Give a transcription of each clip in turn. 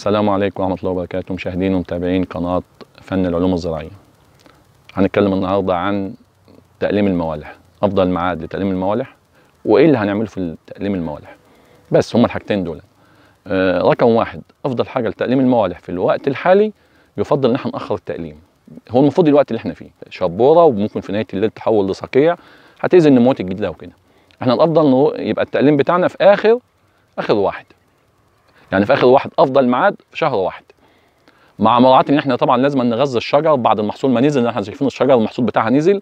السلام عليكم ورحمة الله وبركاته مشاهدين ومتابعين قناة فن العلوم الزراعية هنتكلم النهاردة عن تقليم الموالح أفضل معاد لتقليم الموالح وإيه اللي هنعمله في تقليم الموالح بس هما الحاجتين دول آه رقم واحد أفضل حاجة لتقليم الموالح في الوقت الحالي يفضل إن احنا نأخر التقليم هو المفروض الوقت اللي احنا فيه شبورة وممكن في نهاية الليل تحول لصقيع هتأذي النموات الجديدة وكده احنا الأفضل يبقى التقليم بتاعنا في آخر آخر واحد يعني في اخر واحد افضل ميعاد في شهر واحد مع مراعاه ان احنا طبعا لازم نغذي الشجر بعد المحصول ما نزل احنا شايفين الشجر المحصول بتاعها نزل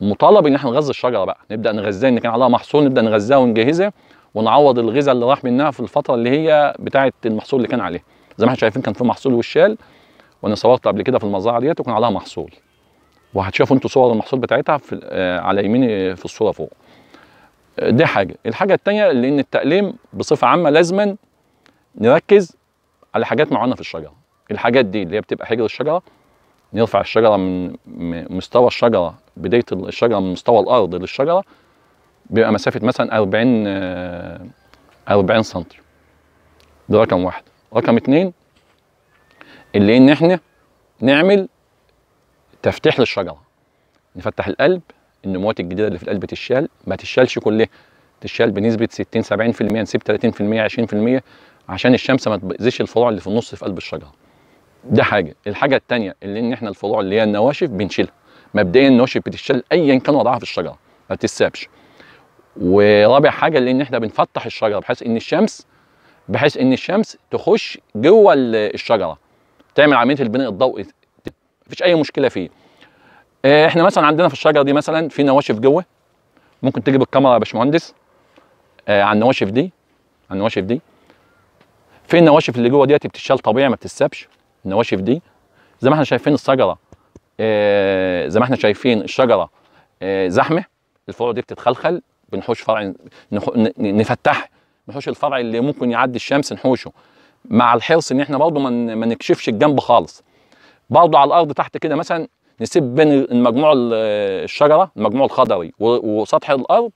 مطالب ان احنا نغذي الشجره بقى نبدا نغذيها ان كان عليها محصول نبدا نغذيها ونجهزها ونعوض الغذاء اللي راح منها في الفتره اللي هي بتاعه المحصول اللي كان عليه زي ما احنا شايفين كان في محصول وشال وانا صورت قبل كده في المزرعه ديت وكان عليها محصول وهتشوفوا انتوا صور المحصول بتاعتها في آه، على يميني في الصوره فوق آه، دي حاجه الحاجه الثانيه لان التقليم بصفه عامه لازما نركز على حاجات معينه في الشجره الحاجات دي اللي هي بتبقى حجر الشجره نرفع الشجره من مستوى الشجره بدايه الشجره من مستوى الارض للشجره بيبقى مسافه مثلا 40 40 سم ده رقم واحد رقم اثنين اللي ان احنا نعمل تفتيح للشجره نفتح القلب النموات الجديده اللي في القلب تتشال ما تتشالش كلها تتشال بنسبه 60 70% نسيب 30% 20% عشان الشمس ما تاذيش الفروع اللي في النص في قلب الشجره. ده حاجه، الحاجه الثانيه اللي ان احنا الفروع اللي هي النواشف بنشيلها. مبدئيا النواشف بتتشال ايا كان وضعها في الشجره ما تتسابش. ورابع حاجه اللي ان احنا بنفتح الشجره بحيث ان الشمس بحيث ان الشمس تخش جوه الشجره تعمل عمليه البناء الضوئي مفيش اي مشكله فيه. احنا مثلا عندنا في الشجره دي مثلا في نواشف جوه ممكن تجيب الكاميرا يا باشمهندس آه على النواشف دي على النواشف دي في النواشف اللي جوه ديت بتتشال طبيعي ما بتتسابش النواشف دي زي ما احنا شايفين الشجره آه زي ما احنا شايفين الشجره آه زحمه الفروع دي بتتخلخل بنحوش فرع نحو نفتح نحوش الفرع اللي ممكن يعدي الشمس نحوشه مع الحرص ان احنا برضه ما نكشفش الجنب خالص برضه على الارض تحت كده مثلا نسيب بين المجموع الشجره المجموع الخضري وسطح الارض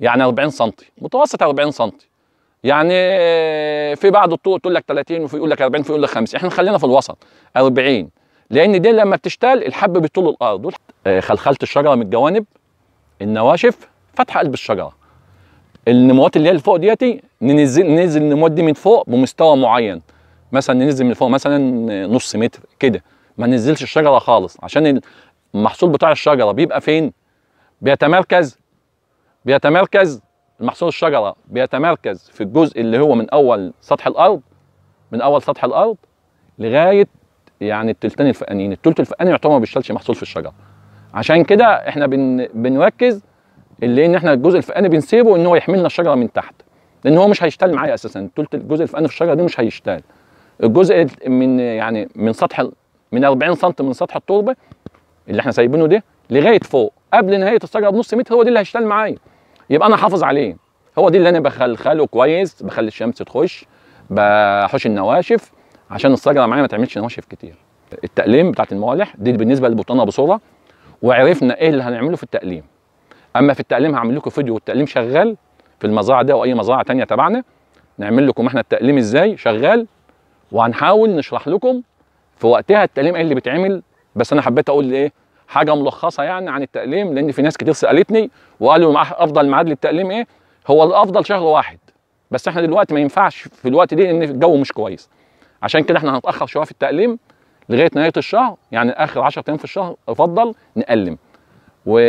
يعني 40 سم متوسط 40 سم يعني آه، في بعض الطرق تقول لك 30 وفي يقول لك 40 وفي يقول لك 50 احنا خلينا في الوسط 40 لان دي لما بتشتال الحب بيطول الارض آه، خلخله الشجره من الجوانب النواشف فتح قلب الشجره النموات اللي هي اللي فوق ديتي ننزل ننزل النموات دي من فوق بمستوى معين مثلا ننزل من فوق مثلا آه، نص متر كده ما ننزلش الشجره خالص عشان المحصول بتاع الشجره بيبقى فين بيتمركز بيتمركز المحصول الشجره بيتمركز في الجزء اللي هو من اول سطح الارض من اول سطح الارض لغايه يعني التلتين الفقانين يعني التلت الفئاني يعتبر ما بيشتغلش محصول في الشجره عشان كده احنا بن... بنركز اللي ان احنا الجزء الفئاني بنسيبه ان هو يحملنا الشجره من تحت لان هو مش هيشتغل معايا اساسا التلت الجزء الفئاني في الشجره دي مش هيشتغل الجزء من يعني من سطح من 40 سم من سطح التربه اللي احنا سايبينه ده لغايه فوق قبل نهايه الشجره بنص متر هو دي اللي هيشتغل معايا يبقى انا حافظ عليه هو دي اللي انا بخلخله كويس بخلي الشمس تخش بحوش النواشف عشان الشجره معايا ما تعملش نواشف كتير التقليم بتاعت الموالح دي بالنسبه للبطانه بصوره وعرفنا ايه اللي هنعمله في التقليم اما في التقليم هعمل لكم فيديو والتقليم شغال في المزرعه ده واي مزرعه ثانيه تبعنا نعمل لكم احنا التقليم ازاي شغال وهنحاول نشرح لكم في وقتها التقليم ايه اللي بيتعمل بس انا حبيت اقول ايه حاجه ملخصه يعني عن التقليم لان في ناس كتير سالتني وقالوا افضل ميعاد للتقليم ايه هو الافضل شهر واحد بس احنا دلوقتي ما ينفعش في الوقت ده لان الجو مش كويس عشان كده احنا هنتاخر شويه في التقليم لغايه نهايه الشهر يعني اخر 10 ايام في الشهر افضل نقلم و...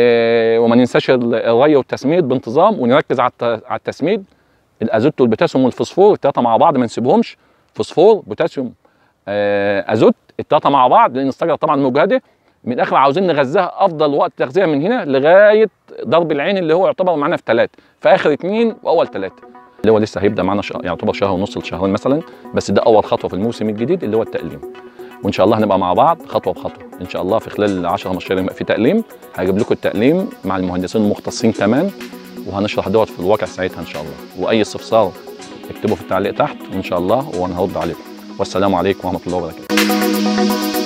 وما ننساش الري والتسميد بانتظام ونركز على على التسميد الازوت والبوتاسيوم والفوسفور الثلاثه مع بعض ما نسيبهمش فوسفور بوتاسيوم آه، ازوت الثلاثه مع بعض لان الشجره طبعا مجهده من الاخر عاوزين نغذيها افضل وقت تغذيه من هنا لغايه ضرب العين اللي هو يعتبر معانا في ثلاث في اخر اثنين واول ثلاثه اللي هو لسه هيبدا معانا يعتبر شهر ونص لشهرين مثلا بس ده اول خطوه في الموسم الجديد اللي هو التقليم وان شاء الله هنبقى مع بعض خطوه بخطوه ان شاء الله في خلال 10 15 يوم في تقليم هجيب لكم التقليم مع المهندسين المختصين كمان وهنشرح دوت في الواقع ساعتها ان شاء الله واي استفسار اكتبه في التعليق تحت وان شاء الله وانا هرد عليكم والسلام عليكم ورحمه الله وبركاته